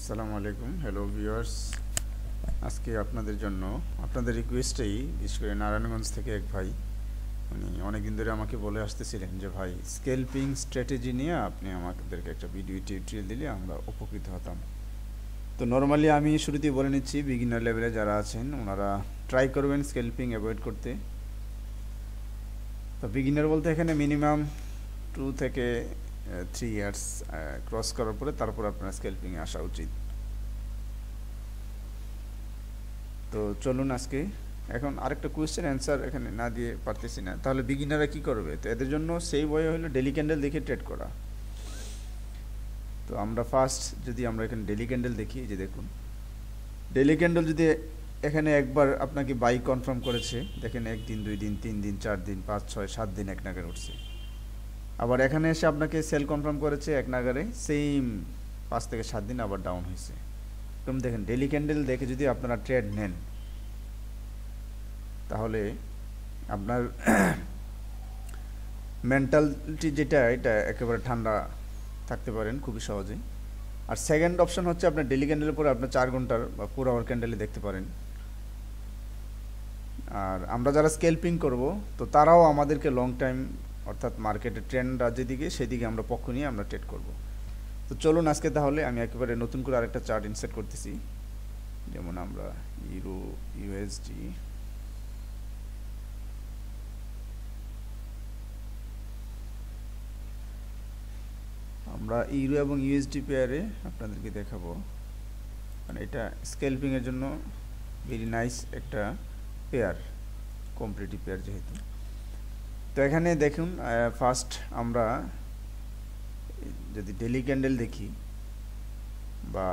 আসসালামু আলাইকুম hello viewers আজকে আপনাদের জন্য আপনাদের রিকোয়েস্টেই বিশেষ করে নারায়ণগঞ্জ থেকে এক ভাই উনি অনেকদিন ধরে আমাকে বলে আসতেছিলেন যে ভাই স্কেলপিং স্ট্র্যাটেজি নিয়ে আপনি আমাদেরকে একটা ভিডিও টিউটোরিয়াল দিলে আমরা উপকৃত হতাম তো নর্মালি আমি শুরুতেই বলে নিচ্ছি বিগিনার লেভেলে যারা আছেন ওনারা ট্রাই করবেন স্কেলপিং অ্যাভয়েড করতে তো বিগিনার বলতে এখানে মিনিমাম টু থেকে থ্রি ইয়ার্স ক্রস করার পরে তারপর আপনার স্কেল্পিংয়ে আসা উচিত তো চলুন আজকে এখন আরেকটা কোয়েশ্চেন অ্যান্সার এখানে না দিয়ে পারতেছি না তাহলে বিগিনাররা কি করবে তো এদের জন্য সেই বয়ে হলো ডেলি ক্যান্ডেল দেখে ট্রেড করা তো আমরা ফার্স্ট যদি আমরা এখানে ডেলি ক্যান্ডেল দেখি যে দেখুন ডেলি ক্যান্ডেল যদি এখানে একবার আপনাকে বাই কনফার্ম করেছে দেখেন একদিন দুই দিন তিন দিন চার দিন পাঁচ ছয় সাত দিন এক নাগাদ উঠছে আবার এখানে এসে আপনাকে সেল কনফার্ম করেছে এক নাগারে সেম পাঁচ থেকে সাত দিন আবার ডাউন হয়েছে এরকম দেখেন ডেলি ক্যান্ডেল দেখে যদি আপনারা ট্রেড নেন তাহলে আপনার মেন্টালিটি যেটা এটা একেবারে ঠান্ডা থাকতে পারেন খুবই সহজেই আর সেকেন্ড অপশন হচ্ছে আপনার ডেলি ক্যান্ডেলের পরে আপনার চার ঘন্টার বা ফোর আওয়ার ক্যান্ডেলে দেখতে পারেন আর আমরা যারা স্কেলপিং করব তো তারাও আমাদেরকে লং টাইম অর্থাৎ মার্কেটের ট্রেন্ডরা যেদিকে সেদিকে আমরা পক্ষ নিয়ে আমরা ট্রেড করব তো চলুন আজকে তাহলে আমি একেবারে নতুন করে আরেকটা চার্ট ইনসেট করতেছি যেমন আমরা ইউরো ইউএসডি আমরা ইউরো এবং ইউএসডি পেয়ারে আপনাদেরকে দেখাবো মানে এটা স্কেলপিংয়ের জন্য ভেরি নাইস একটা পেয়ার কমপ্লিটিভ পেয়ার যেহেতু তো এখানে দেখুন ফার্স্ট আমরা যদি ডেলি ক্যান্ডেল দেখি বা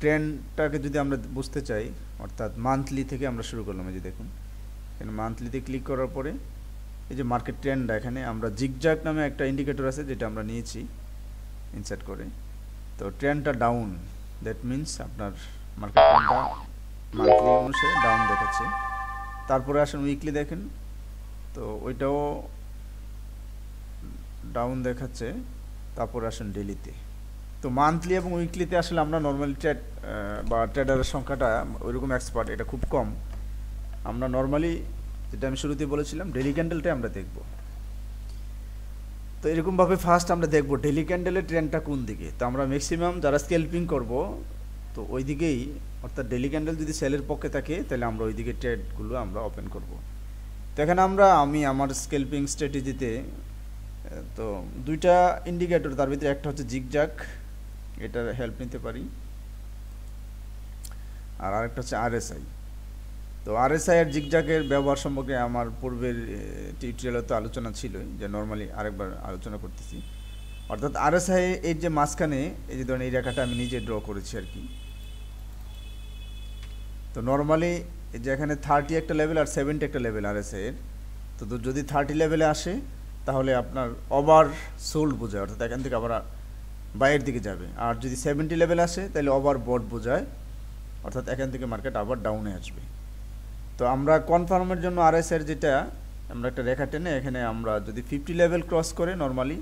ট্রেনটাকে যদি আমরা বুঝতে চাই অর্থাৎ মান্থলি থেকে আমরা শুরু করলাম এই যে দেখুন এখানে মান্থলিতে ক্লিক করার পরে এই যে মার্কেট ট্রেন্ডটা এখানে আমরা জিগজাক নামে একটা ইন্ডিকেটর আছে যেটা আমরা নিয়েছি ইনসার্ট করে তো ট্রেনটা ডাউন দ্যাট মিন্স আপনার মার্কেট ট্রেনটা মান্থলি অনুসারে ডাউন দেখাচ্ছে তারপরে আসেন উইকলি দেখেন তো ওইটাও ডাউন দেখাচ্ছে তারপর আসেন ডেলিতে তো মান্থলি এবং উইকলিতে আসলে আমরা নর্মালি ট্রেড বা ট্রেডারের সংখ্যাটা ওইরকম এক্সপার্ট এটা খুব কম আমরা নর্মালি যেটা আমি শুরুতে বলেছিলাম ডেলি ক্যান্ডেলটাই আমরা দেখব তো এরকমভাবে ফার্স্ট আমরা দেখব ডেলি ক্যান্ডেলের ট্রেনটা কোন দিকে তো আমরা ম্যাক্সিমাম যারা স্কেলপিং করব তো ওই দিকেই অর্থাৎ ডেলি ক্যান্ডেল যদি সেলের পক্ষে থাকে তাহলে আমরা ওই দিকে ট্রেডগুলো আমরা ওপেন করবো তো এখানে আমরা আমি আমার স্কেলপিং স্ট্র্যাটেজিতে তো দুইটা ইন্ডিকেটর তার ভিতরে একটা হচ্ছে জিগজাক এটার হেল্প নিতে পারি আর আরেকটা হচ্ছে আরএসআই তো আরএসআই আর জিগজাকের ব্যবহার সম্পর্কে আমার পূর্বের টিউটোরিয়ালে তো আলোচনা ছিল যে নর্মালি আরেকবার আলোচনা করতেছি অর্থাৎ আরএসআই এর যে মাঝখানে এই যে ধরেন এই রেখাটা আমি নিজে ড্র করেছি আর কি তো নর্মালি যেখানে থার্টি একটা লেভেল আর সেভেন্টি একটা লেভেল আর এস এর তো যদি থার্টি লেভেলে আসে তাহলে আপনার ওভার সোল্ড বোঝায় অর্থাৎ এখান থেকে আবার বাইরের দিকে যাবে আর যদি সেভেন্টি লেভেল আসে তাহলে ওভার বোর্ড বোঝায় অর্থাৎ এখান থেকে মার্কেট আবার ডাউনে আসবে তো আমরা কনফার্মের জন্য আর এস এর যেটা আমরা একটা রেখা টেনে এখানে আমরা যদি ফিফটি লেভেল ক্রস করে নর্মালি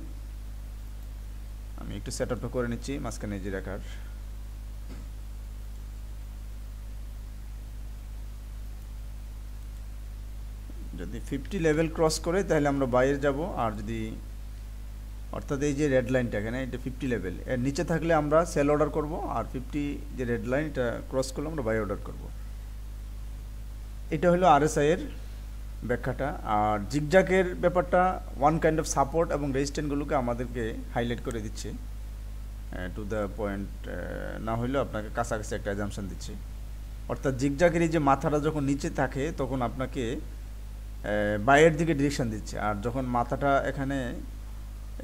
আমি একটু সেট আপটা করে নিচ্ছি মাঝখানে যে রেখার ফিফটি লেভেল ক্রস করে তাহলে আমরা বাইরে যাব আর যদি অর্থাৎ এই যে রেড লাইনটা এখানে এটা ফিফটি লেভেল এর নিচে থাকলে আমরা সেল অর্ডার করব আর ফিফটি যে রেড লাইন এটা ক্রস করলে আমরা বাই অর্ডার করব এটা হলো এর ব্যাখ্যাটা আর জিগজাকের ব্যাপারটা ওয়ান কাইন্ড অফ সাপোর্ট এবং রেজিস্ট্যান্টগুলোকে আমাদেরকে হাইলাইট করে দিচ্ছে টু দ্য পয়েন্ট না হলেও আপনাকে কাছাকাছি একটা অ্যাজামশান দিচ্ছে অর্থাৎ জিগজাকের এই যে মাথাটা যখন নিচে থাকে তখন আপনাকে বাইরের দিকে ডিরেকশন দিচ্ছে আর যখন মাথাটা এখানে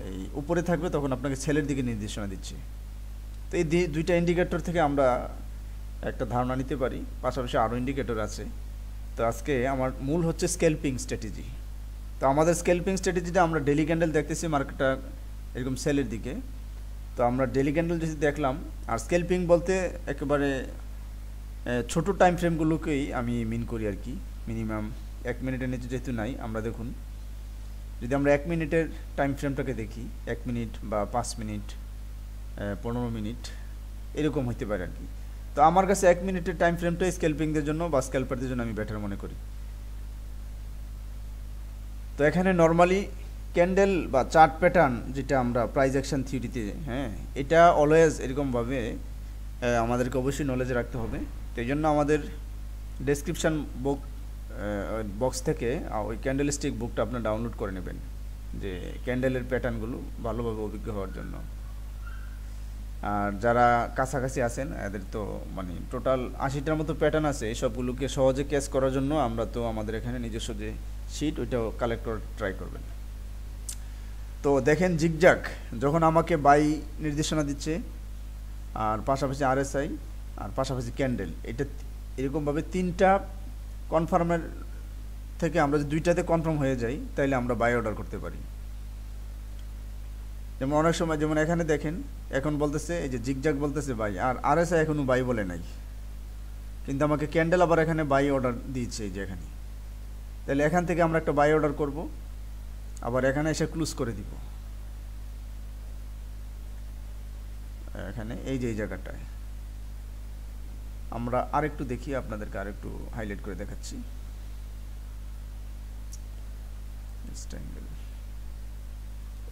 এই উপরে থাকবে তখন আপনাকে ছেলের দিকে নির্দেশনা দিচ্ছে তো এই দুইটা ইন্ডিকেটর থেকে আমরা একটা ধারণা নিতে পারি পাশাপাশি আরও ইন্ডিকেটর আছে তো আজকে আমার মূল হচ্ছে স্কেলপিং স্ট্র্যাটেজি তো আমাদের স্কেলপিং স্ট্র্যাটেজিতে আমরা ডেলি ক্যান্ডেল দেখতেছি মার্কেটটা এরকম সেলের দিকে তো আমরা ডেলি ক্যান্ডেল যদি দেখলাম আর স্কেলপিং বলতে একেবারে ছোট টাইম ফ্রেমগুলোকেই আমি মিন করি আর কি মিনিমাম এক মিনিটের নিচে যেহেতু নাই আমরা দেখুন যদি আমরা এক মিনিটের টাইম ফ্রেমটাকে দেখি এক মিনিট বা পাঁচ মিনিট পনেরো মিনিট এরকম হতে পারে আর কি তো আমার কাছে এক মিনিটের টাইম ফ্রেমটা স্কেলপিংদের জন্য বা স্কেলপারদের জন্য আমি বেটার মনে করি তো এখানে নর্মালি ক্যান্ডেল বা চার্ট প্যাটার্ন যেটা আমরা প্রাইজ অ্যাকশন থিওরিতে হ্যাঁ এটা অলওয়েজ এরকমভাবে আমাদেরকে অবশ্যই নলেজে রাখতে হবে তো এই জন্য আমাদের ডেসক্রিপশান বুক বক্স থেকে ওই ক্যান্ডেল স্টিক বুকটা আপনার ডাউনলোড করে নেবেন যে ক্যান্ডেলের প্যাটার্নগুলো ভালোভাবে অভিজ্ঞ হওয়ার জন্য আর যারা কাছাকাছি আছেন এদের তো মানে টোটাল আশিটার মতো প্যাটার্ন আছে এইসবগুলোকে সহজে ক্যাচ করার জন্য আমরা তো আমাদের এখানে নিজস্ব যে শিট ওইটাও কালেক্ট করার ট্রাই করবেন তো দেখেন জিগজাক যখন আমাকে বাই নির্দেশনা দিচ্ছে আর পাশাপাশি আরএসআই আর পাশাপাশি ক্যান্ডেল এটা এরকমভাবে তিনটা কনফার্মের থেকে আমরা যদি দুইটাতে কনফার্ম হয়ে যাই তাইলে আমরা বাই অর্ডার করতে পারি যেমন অনেক সময় যেমন এখানে দেখেন এখন বলতেছে এই যে জিগজাগ বলতেছে বাই আর আর এস এখনও বাই বলে নাই কিন্তু আমাকে ক্যান্ডেল আবার এখানে বাই অর্ডার দিয়েছে এই যে এখানে তাহলে এখান থেকে আমরা একটা বাই অর্ডার করব আবার এখানে এসে ক্লুজ করে দিব এখানে এই যে এই জায়গাটায় আমরা আর একটু দেখি আপনাদেরকে আরেকটু হাইলাইট করে দেখাচ্ছি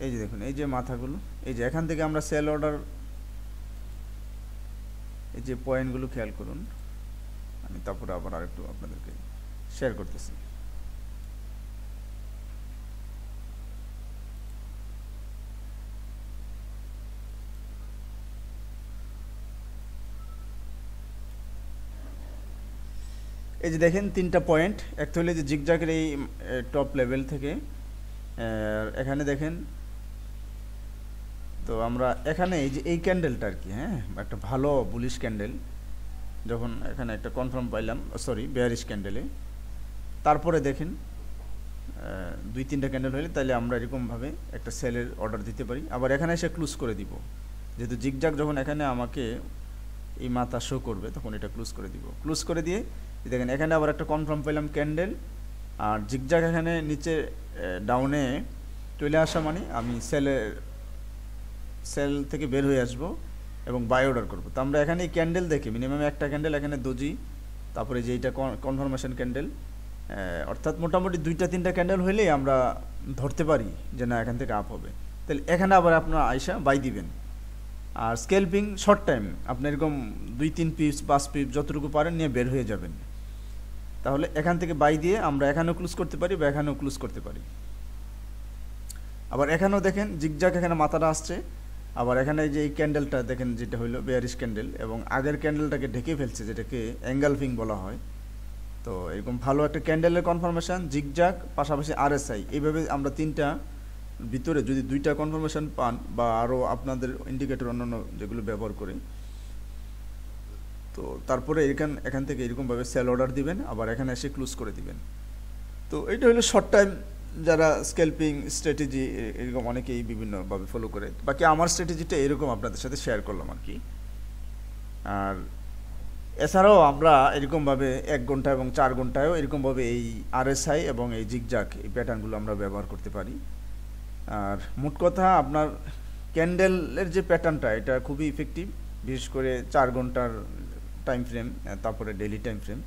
এই যে দেখুন এই যে মাথাগুলো এই যে এখান থেকে আমরা সেল অর্ডার এই যে পয়েন্টগুলো খেয়াল করুন আমি তারপরে আবার আরেকটু আপনাদেরকে শেয়ার করতেছি এই যে দেখেন তিনটা পয়েন্ট একটা হলো যে জিগজাকের এই টপ লেভেল থেকে এখানে দেখেন তো আমরা এখানে এই যে এই ক্যান্ডেলটা আর কি হ্যাঁ একটা ভালো বুলিশ ক্যান্ডেল যখন এখানে একটা কনফার্ম পাইলাম সরি বেয়ারিশ ক্যান্ডেলে তারপরে দেখেন দুই তিনটা ক্যান্ডেল হলে তাহলে আমরা এরকমভাবে একটা সেলের অর্ডার দিতে পারি আবার এখানে এসে ক্লুজ করে দিব যেহেতু জিগজাক যখন এখানে আমাকে এই মাথা শো করবে তখন এটা ক্লুজ করে দিব ক্লুজ করে দিয়ে দেখেন এখানে আবার একটা কনফার্ম পেলাম ক্যান্ডেল আর জিগজাগ এখানে নিচে ডাউনে চলে আসা মানে আমি সেলে সেল থেকে বের হয়ে আসব এবং বাই অর্ডার করবো তো আমরা এখানে ক্যান্ডেল দেখি মিনিমাম একটা ক্যান্ডেল এখানে দোজি তারপরে যে এইটা কনফার্মেশন ক্যান্ডেল অর্থাৎ মোটামুটি দুইটা তিনটা ক্যান্ডেল হইলেই আমরা ধরতে পারি যে না এখান থেকে আপ হবে তাহলে এখানে আবার আপনার আয়সা বাই দিবেন আর স্কেলপিং শর্ট টাইম আপনি এরকম দুই তিন পিপস পাঁচ পিপস যতটুকু পারেন নিয়ে বের হয়ে যাবেন তাহলে এখান থেকে বাই দিয়ে আমরা এখানেও ক্লোজ করতে পারি বা এখানেও ক্লোজ করতে পারি আবার এখানেও দেখেন জিগজাক এখানে মাথাটা আসছে আবার এখানে যে এই ক্যান্ডেলটা দেখেন যেটা হইলো বেয়ারিশ ক্যান্ডেল এবং আগের ক্যান্ডেলটাকে ঢেকে ফেলছে যেটাকে অ্যাঙ্গালফিং বলা হয় তো এরকম ভালো একটা ক্যান্ডেলের কনফার্মেশান জিগজাক পাশাপাশি আরএসআই এইভাবে আমরা তিনটা ভিতরে যদি দুইটা কনফার্মেশান পান বা আরও আপনাদের ইন্ডিকেটর অন্যান্য যেগুলো ব্যবহার করি তো তারপরে এখান এখান থেকে এরকমভাবে সেল অর্ডার দিবেন আবার এখানে এসে ক্লোজ করে দিবেন তো এটা হলো শর্ট টাইম যারা স্কেলপিং স্ট্র্যাটেজি এরকম অনেকেই বিভিন্নভাবে ফলো করে বাকি আমার স্ট্র্যাটেজিটা এরকম আপনাদের সাথে শেয়ার করলাম আর কি আর এছাড়াও আমরা এরকমভাবে এক ঘন্টা এবং চার ঘন্টায়ও এরকমভাবে এই আরএসআই এবং এই জিগজাক এই প্যাটার্নগুলো আমরা ব্যবহার করতে পারি আর মোট কথা আপনার ক্যান্ডেলের যে প্যাটার্নটা এটা খুবই ইফেক্টিভ বিশেষ করে চার ঘন্টার টাইম ফ্রেম তারপরে ডেলি টাইম ফ্রেম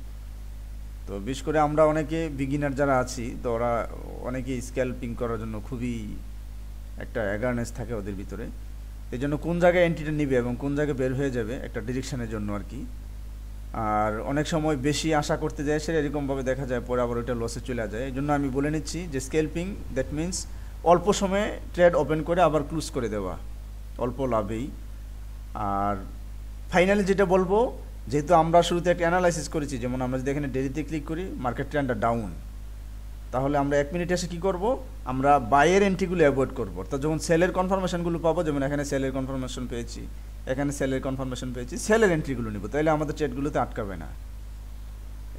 তো বিশেষ করে আমরা অনেকে বিগিনার যারা আছি তো ওরা অনেকে স্ক্যালপিং করার জন্য খুবই একটা অ্যাওয়ারনেস থাকে ওদের ভিতরে এই জন্য কোন জায়গায় এন্ট্রিটা নিবে এবং কোন জায়গায় বের হয়ে যাবে একটা ডিরেকশানের জন্য আর কি আর অনেক সময় বেশি আশা করতে যায় সে এরকমভাবে দেখা যায় পরে আবার ওইটা লসে চলে যায় এই জন্য আমি বলে নিচ্ছি যে স্কেলপিং দ্যাট মিন্স অল্প সময়ে ট্রেড ওপেন করে আবার ক্লোজ করে দেওয়া অল্প লাভেই আর ফাইনালি যেটা বলবো যেহেতু আমরা শুরুতে একটা অ্যানালাইসিস করেছি যেমন আমরা যদি এখানে ডেলিতে ক্লিক করি মার্কেট ট্রেন্ডটা ডাউন তাহলে আমরা এক মিনিটে এসে কী করবো আমরা বাইয়ের এন্ট্রিগুলো অ্যাভয়েড করবো তো যখন সেলের কনফার্মেশনগুলো পাবো যেমন এখানে সেলের কনফার্মেশন পেয়েছি এখানে সেলের কনফার্মেশন পেয়েছি সেলের এন্ট্রিগুলো নিব তাহলে আমাদের ট্রেডগুলোতে আটকাবে না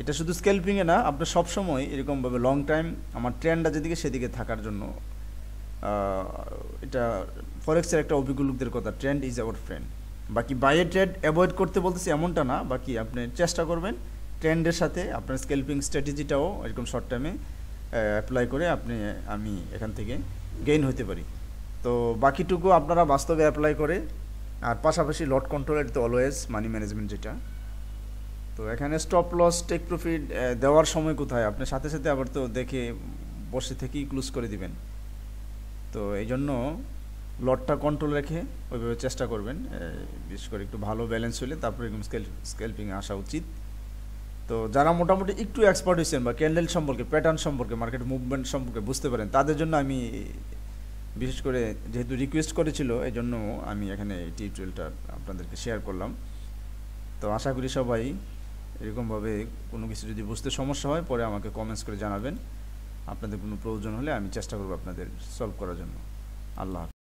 এটা শুধু স্কেলপিংয়ে না আপনার সবসময় এরকমভাবে লং টাইম আমার ট্রেন্ডটা যেদিকে সেদিকে থাকার জন্য এটা ফরেক্সের একটা অভিজ্ঞ লোকদের কথা ট্রেন্ড ইজ আওয়ার ফ্রেন্ড বাকি বাইরে ট্রেড অ্যাভয়েড করতে বলতেছি এমনটা না বাকি আপনি চেষ্টা করবেন ট্রেন্ডের সাথে আপনার স্কেলপিং স্ট্র্যাটেজিটাও এরকম শর্ট টাইমে অ্যাপ্লাই করে আপনি আমি এখান থেকে গেইন হতে পারি তো বাকিটুকু আপনারা বাস্তবে অ্যাপ্লাই করে আর পাশাপাশি লট এর তো অলওয়েজ মানি ম্যানেজমেন্ট যেটা তো এখানে স্টপ লস টেক প্রফিট দেওয়ার সময় কোথায় আপনি সাথে সাথে আবার তো দেখে বসে থেকেই ক্লোজ করে দিবেন তো এই জন্য লটটা কন্ট্রোল রেখে ওইভাবে চেষ্টা করবেন বিশেষ করে একটু ভালো ব্যালেন্স হলে তারপরে এরকম স্কেল স্কেলপিংয়ে আসা উচিত তো যারা মোটামুটি একটু এক্সপার্ট হয়েছেন বা ক্যান্ডেল সম্পর্কে প্যাটার্ন সম্পর্কে মার্কেট মুভমেন্ট সম্পর্কে বুঝতে পারেন তাদের জন্য আমি বিশেষ করে যেহেতু রিকোয়েস্ট করেছিল এই জন্য আমি এখানে এই টিউটোরিয়ালটা আপনাদেরকে শেয়ার করলাম তো আশা করি সবাই এরকমভাবে কোনো কিছু যদি বুঝতে সমস্যা হয় পরে আমাকে কমেন্টস করে জানাবেন আপনাদের কোনো প্রয়োজন হলে আমি চেষ্টা করব আপনাদের সলভ করার জন্য আল্লাহ